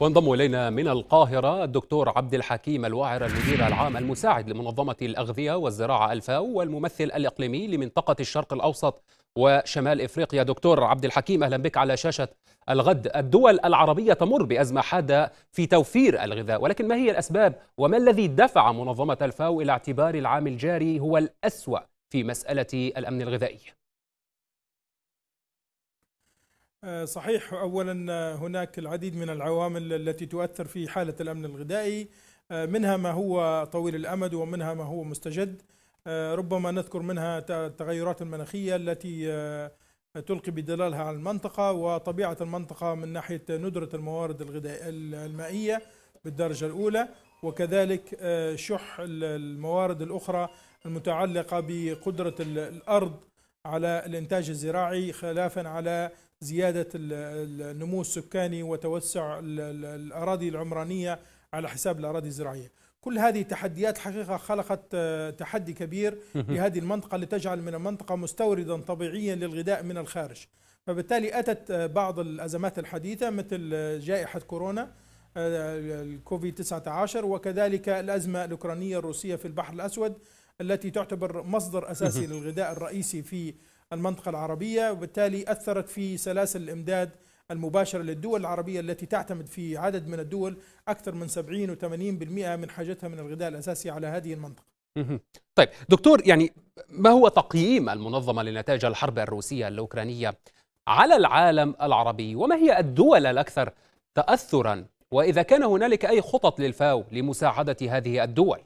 وانضم الينا من القاهره الدكتور عبد الحكيم الواعر المدير العام المساعد لمنظمه الاغذيه والزراعه الفاو والممثل الاقليمي لمنطقه الشرق الاوسط وشمال افريقيا دكتور عبد الحكيم اهلا بك على شاشه الغد الدول العربيه تمر بازمه حاده في توفير الغذاء ولكن ما هي الاسباب وما الذي دفع منظمه الفاو الى اعتبار العام الجاري هو الاسوا في مساله الامن الغذائي آه، صحيح اولا آه، هناك العديد من العوامل التي تؤثر في حاله الامن الغذائي آه، منها ما هو طويل الامد ومنها ما هو مستجد ربما نذكر منها التغيرات المناخيه التي تلقي بدلالها على المنطقه وطبيعه المنطقه من ناحيه ندره الموارد الغذائيه المائيه بالدرجه الاولى وكذلك شح الموارد الاخرى المتعلقه بقدره الارض على الانتاج الزراعي خلافا على زياده النمو السكاني وتوسع الاراضي العمرانيه على حساب الاراضي الزراعيه. كل هذه التحديات حقيقه خلقت آه، تحدي كبير لهذه المنطقه لتجعل من المنطقه مستوردا طبيعيا للغذاء من الخارج. فبالتالي اتت آه، بعض الازمات الحديثه مثل آه، جائحه كورونا الكوفيد 19 وكذلك الازمه الاوكرانيه الروسيه في البحر الاسود التي تعتبر مصدر أساسي للغذاء الرئيسي في المنطقة العربية وبالتالي أثرت في سلاسل الإمداد المباشرة للدول العربية التي تعتمد في عدد من الدول أكثر من 70 و80% من حاجتها من الغذاء الأساسي على هذه المنطقة طيب دكتور يعني ما هو تقييم المنظمة لنتائج الحرب الروسية الأوكرانية على العالم العربي وما هي الدول الأكثر تأثرا وإذا كان هنالك أي خطط للفاو لمساعدة هذه الدول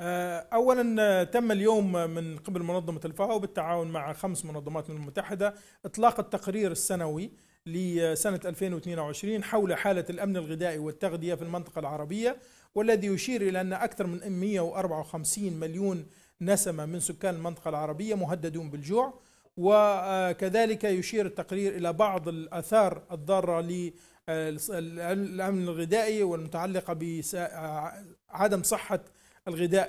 آه، اولا آه، تم اليوم من قبل منظمه الفاو بالتعاون مع خمس منظمات من المتحده اطلاق التقرير السنوي لسنه 2022 حول حاله الامن الغذائي والتغذيه في المنطقه العربيه والذي يشير الى ان اكثر من 154 مليون نسمه من سكان المنطقه العربيه مهددون بالجوع وكذلك يشير التقرير الى بعض الاثار الضاره للامن الغذائي والمتعلقه بعدم آه، صحه الغذاء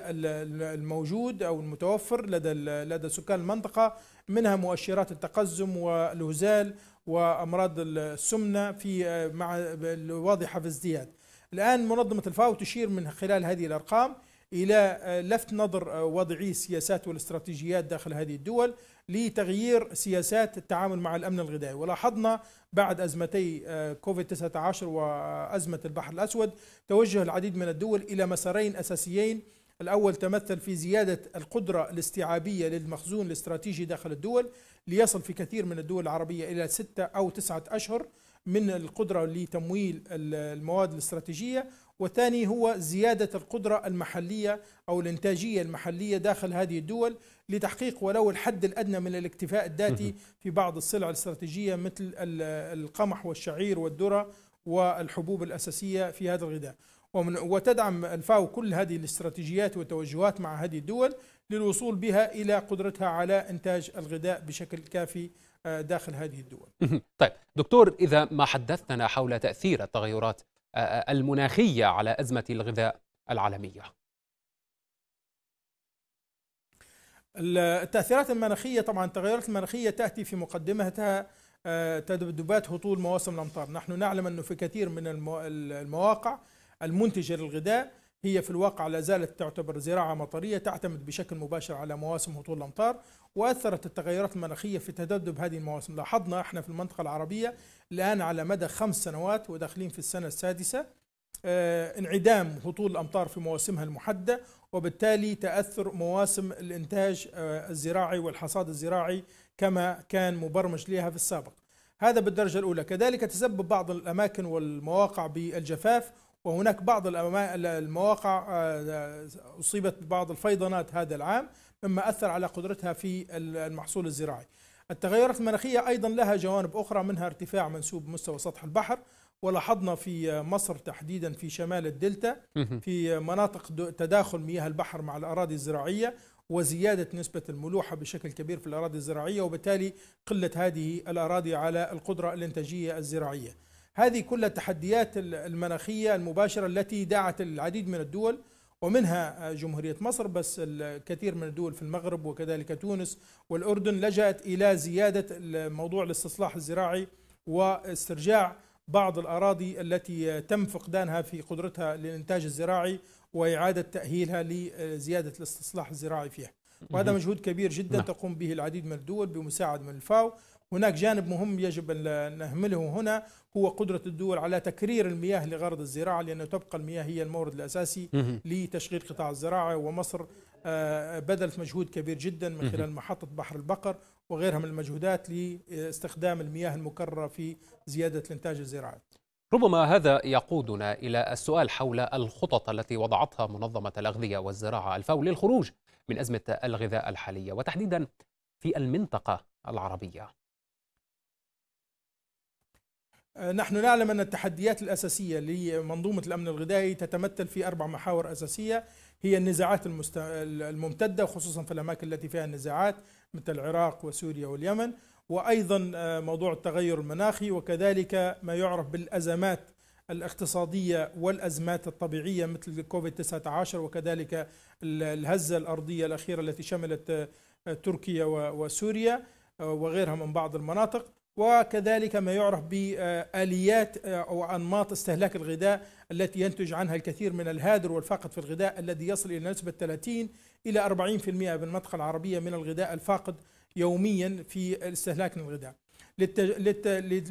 الموجود او المتوفر لدى لدى سكان المنطقه منها مؤشرات التقزم والهزال وامراض السمنه في مع الواضحه في ازدياد. الان منظمه الفاو تشير من خلال هذه الارقام الى آه، لفت نظر آه، وضعي السياسات والاستراتيجيات داخل هذه الدول لتغيير سياسات التعامل مع الامن الغذائي ولاحظنا بعد ازمتي آه، كوفيد 19 وازمه البحر الاسود توجه العديد من الدول الى مسارين اساسيين الاول تمثل في زياده القدره الاستيعابيه للمخزون الاستراتيجي داخل الدول ليصل في كثير من الدول العربيه الى ستة او تسعة اشهر من القدره لتمويل المواد الاستراتيجيه والثاني هو زيادة القدرة المحلية أو الإنتاجية المحلية داخل هذه الدول لتحقيق ولو الحد الأدنى من الاكتفاء الذاتي في بعض السلع الاستراتيجية مثل القمح والشعير والذرة والحبوب الأساسية في هذا الغذاء ومن وتدعم الفاو كل هذه الاستراتيجيات والتوجهات مع هذه الدول للوصول بها إلى قدرتها على إنتاج الغذاء بشكل كافي آه، داخل هذه الدول طيب دكتور إذا ما حدثتنا حول تأثير التغيرات المناخية على أزمة الغذاء العالمية التأثيرات المناخية طبعا التغيرات المناخية تأتي في مقدمتها آه، تذبذبات هطول مواسم الأمطار نحن نعلم أنه في كثير من المواقع المنتجة للغذاء هي في الواقع لا زالت تعتبر زراعة مطرية تعتمد بشكل مباشر على مواسم هطول الأمطار وأثرت التغيرات المناخية في تذبذب هذه المواسم لاحظنا احنا في المنطقة العربية الآن على مدى خمس سنوات وداخلين في السنة السادسة آه، انعدام هطول الأمطار في مواسمها المحددة وبالتالي تأثر مواسم الإنتاج آه، الزراعي والحصاد الزراعي كما كان مبرمج لها في السابق هذا بالدرجة الأولى كذلك تسبب بعض الأماكن والمواقع بالجفاف وهناك بعض المواقع آه، أصيبت ببعض الفيضانات هذا العام مما أثر على قدرتها في المحصول الزراعي التغيرات المناخية أيضا لها جوانب أخرى منها ارتفاع منسوب مستوى سطح البحر ولاحظنا في مصر تحديدا في شمال الدلتا في مناطق تداخل مياه البحر مع الأراضي الزراعية وزيادة نسبة الملوحة بشكل كبير في الأراضي الزراعية وبالتالي قلة هذه الأراضي على القدرة الإنتاجية الزراعية هذه كلها التحديات المناخية المباشرة التي دعت العديد من الدول ومنها آه، جمهورية مصر بس الكثير من الدول في المغرب وكذلك تونس والأردن لجأت إلى زيادة موضوع الاستصلاح الزراعي واسترجاع بعض الأراضي التي تم فقدانها في قدرتها للإنتاج الزراعي وإعادة تأهيلها لزيادة الاستصلاح الزراعي فيها وهذا مجهود كبير جدا نعم. تقوم به العديد من الدول بمساعدة من الفاو هناك جانب مهم يجب أن نهمله هنا هو قدرة الدول على تكرير المياه لغرض الزراعة لأنه تبقى المياه هي المورد الأساسي لتشغيل قطاع الزراعة ومصر آه، بذلت مجهود كبير جدا من خلال محطة بحر البقر وغيرها من المجهودات لاستخدام المياه المكررة في زيادة الإنتاج الزراعي ربما هذا يقودنا إلى السؤال حول الخطط التي وضعتها منظمة الأغذية والزراعة الفاو للخروج من أزمة الغذاء الحالية وتحديدا في المنطقة العربية آه، نحن نعلم أن التحديات الأساسية لمنظومة الأمن الغذائي تتمثل في أربع محاور أساسية هي النزاعات المست... الممتدة خصوصا في الأماكن التي فيها النزاعات مثل العراق وسوريا واليمن وأيضا آه، موضوع التغير المناخي وكذلك ما يعرف بالأزمات الاقتصادية والأزمات الطبيعية مثل كوفيد 19 وكذلك الهزة الأرضية الأخيرة التي شملت آه، تركيا وسوريا وغيرها من بعض المناطق وكذلك ما يعرف باليات آه، او انماط استهلاك الغذاء التي ينتج عنها الكثير من الهادر والفاقد في الغذاء الذي يصل الى نسبه 30 الى 40% بالمنطقه العربيه من الغذاء الفاقد يوميا في استهلاك الغذاء.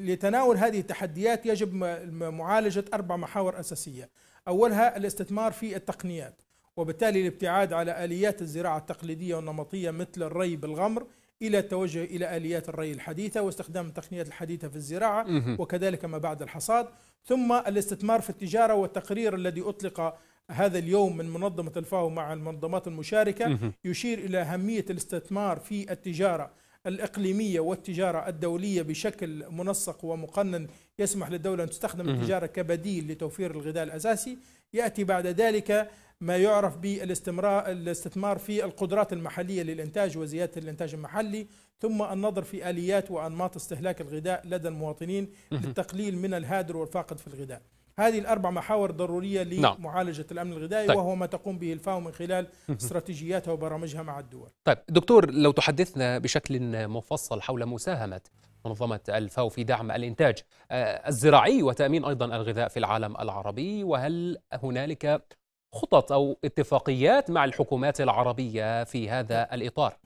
لتناول هذه التحديات يجب معالجه اربع محاور اساسيه. اولها الاستثمار في التقنيات وبالتالي الابتعاد على اليات الزراعه التقليديه والنمطيه مثل الري بالغمر إلى التوجه إلى آليات الري الحديثة واستخدام التقنيات الحديثة في الزراعة وكذلك ما بعد الحصاد ثم الاستثمار في التجارة والتقرير الذي أطلق هذا اليوم من منظمة الفاو مع المنظمات المشاركة يشير إلى أهمية الاستثمار في التجارة الإقليمية والتجارة الدولية بشكل منسق ومقنن يسمح للدولة أن تستخدم التجارة كبديل لتوفير الغذاء الأساسي يأتي بعد ذلك ما يعرف بالاستمرار الاستثمار في القدرات المحليه للانتاج وزياده الانتاج المحلي ثم النظر في اليات وانماط استهلاك الغذاء لدى المواطنين للتقليل من الهادر والفاقد في الغذاء هذه الاربع محاور ضروريه نعم. لمعالجه الامن الغذائي طيب. وهو ما تقوم به الفاو من خلال استراتيجياتها وبرامجها مع الدول. طيب دكتور لو تحدثنا بشكل مفصل حول مساهمه منظمه الفاو في دعم الانتاج آه، الزراعي وتامين ايضا الغذاء في العالم العربي وهل هنالك خطط أو اتفاقيات مع الحكومات العربية في هذا الإطار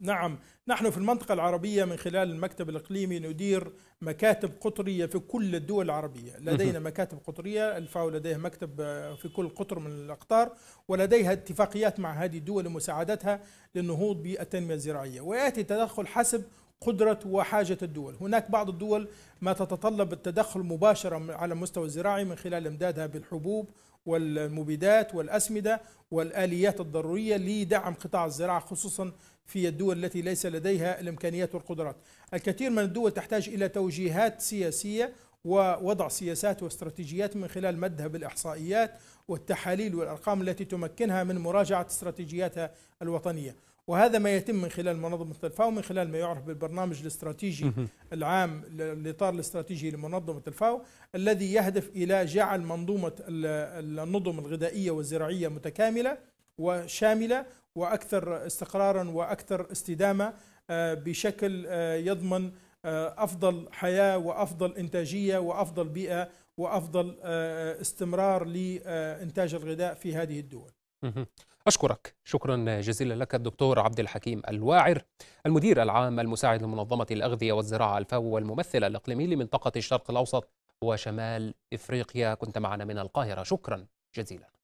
نعم نحن في المنطقة العربية من خلال المكتب الإقليمي ندير مكاتب قطرية في كل الدول العربية لدينا مكاتب قطرية الفاو لديها مكتب آه، في كل قطر من الأقطار ولديها اتفاقيات مع هذه الدول لمساعدتها للنهوض بالتنمية الزراعية ويأتي تدخل حسب قدرة وحاجة الدول هناك بعض الدول ما تتطلب التدخل مباشرة على المستوى الزراعي من خلال امدادها بالحبوب والمبيدات والأسمدة والآليات الضرورية لدعم قطاع الزراعة خصوصا في الدول التي ليس لديها الإمكانيات والقدرات الكثير من الدول تحتاج إلى توجيهات سياسية ووضع سياسات واستراتيجيات من خلال مدها بالإحصائيات والتحاليل والأرقام التي تمكنها من مراجعة استراتيجياتها الوطنية وهذا ما يتم من خلال منظمة الفاو من خلال ما يعرف بالبرنامج الاستراتيجي العام الإطار الاستراتيجي لمنظمة الفاو الذي يهدف إلى جعل منظومة النظم الغذائية والزراعية متكاملة وشاملة وأكثر استقرارا وأكثر استدامة آه، بشكل آه، يضمن آه، أفضل حياة وأفضل إنتاجية وأفضل بيئة وأفضل استمرار لإنتاج الغذاء في هذه الدول أشكرك شكرا جزيلا لك الدكتور عبد الحكيم الواعر المدير العام المساعد لمنظمة الأغذية والزراعة الفاو والممثل الإقليمي لمنطقة الشرق الأوسط وشمال إفريقيا كنت معنا من القاهرة شكرا جزيلا